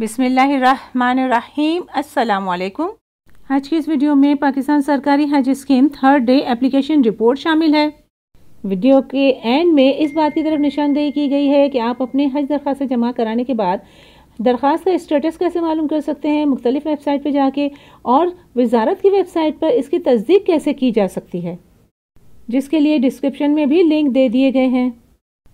बिसमीम् अल्लाम आज की इस वीडियो में पाकिस्तान सरकारी हज scheme third day application report शामिल है वीडियो के एंड में इस बात की तरफ निशानदेही की गई है कि आप अपने हज दरख्वास्त जमा कराने के बाद दरख्वास्त का स्टेटस कैसे मालूम कर सकते हैं मुख्तलिफ वेबसाइट पर जाके और वजारत की वेबसाइट पर इसकी तस्दीक कैसे की जा सकती है जिसके लिए डिस्क्रिप्शन में भी लिंक दे दिए गए हैं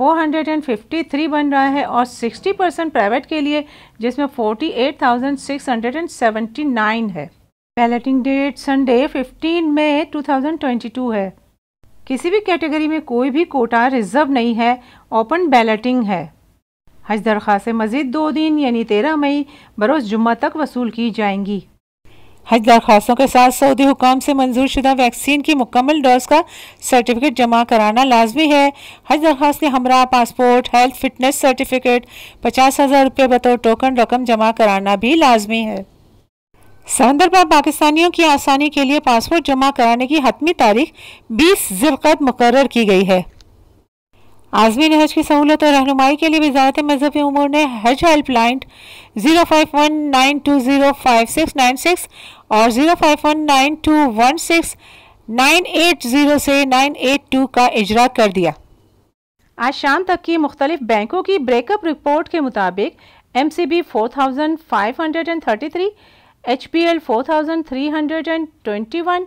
453 बन रहा है और 60 परसेंट प्राइवेट के लिए जिसमें 48,679 है बैलेटिंग डेट संडे 15 मई 2022 है किसी भी कैटेगरी में कोई भी कोटा रिजर्व नहीं है ओपन बैलेटिंग है हज से मज़ीद दो दिन यानी तेरह मई बरोज़ जुम्मा तक वसूल की जाएंगी हज दरख्वास्तों के साथ सऊदी हुकाम से मंजूर शुदा वैक्सीन की मुकम्मल डोज का सर्टिफिकेट जमा कराना लाजमी है हज दरख्वास्त के हमरा पासपोर्ट हेल्थ फिटनेस सर्टिफिकेट पचास हज़ार रुपये बतौर टोकन रकम जमा कराना भी लाजमी है समंदर पर पाकिस्तानियों की आसानी के लिए पासपोर्ट जमा कराने की हतमी तारीख बीस जिलकत मुकर की गई है आजमी ने हज की सहूलत और रहनुमाई के लिए वजारत मजहबी उमूर ने हज helpline zero five one nine two zero five six nine six और zero five one nine two one six nine eight zero से नाइन एट टू का इजरा कर दिया आज शाम तक की मुख्तलिफ बैंकों की ब्रेकअप रिपोर्ट के मुताबिक M C B four thousand five hundred and thirty three H P L four thousand three hundred and twenty one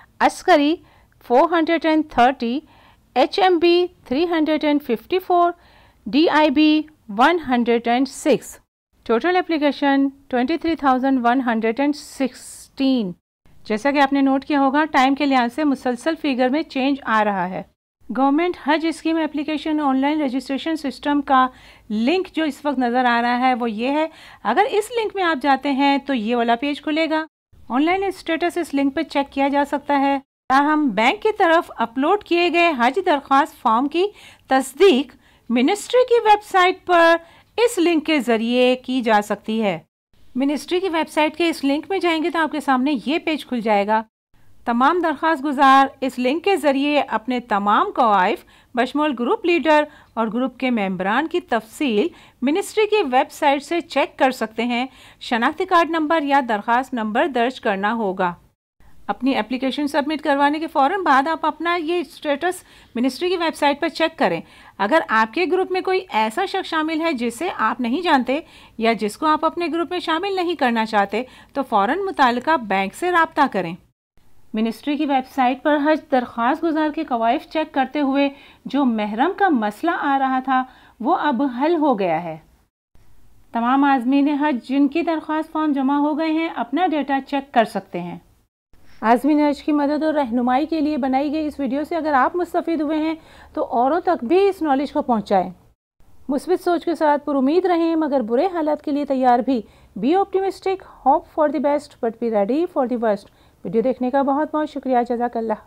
Askari 430, HMB 354, DIB 106. Total application 23,116. जैसा कि आपने नोट किया होगा टाइम के लिहाज से मुसलसल फिगर में चेंज आ रहा है गवर्नमेंट हज scheme application online registration system का लिंक जो इस वक्त नज़र आ रहा है वो ये है अगर इस लिंक में आप जाते हैं तो ये वाला पेज खुलेगा ऑनलाइन स्टेटस इस लिंक पर चेक किया जा सकता है हम बैंक की तरफ अपलोड किए गए हज दरख्वास्त फॉर्म की तस्दीक मिनिस्ट्री की वेबसाइट पर इस लिंक के ज़रिए की जा सकती है मिनिस्ट्री की वेबसाइट के इस लिंक में जाएंगे तो आपके सामने ये पेज खुल जाएगा तमाम दरख्वास्त गुजार इस लिंक के ज़रिए अपने तमाम कवायफ बशमोल ग्रुप लीडर और ग्रुप के मेम्बरान की तफसील मिनिस्ट्री की वेबसाइट से चेक कर सकते हैं शनाख्ती कार्ड नंबर या दरख्वास नंबर दर्ज करना होगा अपनी एप्लीकेशन सबमिट करवाने के फ़ौर बाद आप अपना ये स्टेटस मिनिस्ट्री की वेबसाइट पर चेक करें अगर आपके ग्रुप में कोई ऐसा शख्स शामिल है जिसे आप नहीं जानते या जिसको आप अपने ग्रुप में शामिल नहीं करना चाहते तो फ़ौर मुतल बैंक से रबता करें मिनिस्ट्री की वेबसाइट पर हज दरख्वास्त गुजार के कवायफ चेक करते हुए जो महरम का मसला आ रहा था वो अब हल हो गया है तमाम आजमीन हज जिनकी दरख्वास्त फॉर्म जमा हो गए हैं अपना डेटा चेक कर सकते हैं आजमीन हज की मदद और रहनुमाई के लिए बनाई गई इस वीडियो से अगर आप मुस्तफ़ हुए हैं तो औरों तक भी इस नॉलेज को पहुँचाएँ मुस्बित सोच के साथ पुरुद रहें मगर बुरे हालात के लिए तैयार भी be optimistic hope for the best but be ready for the worst video देखने का बहुत बहुत शुक्रिया जजाकल्ला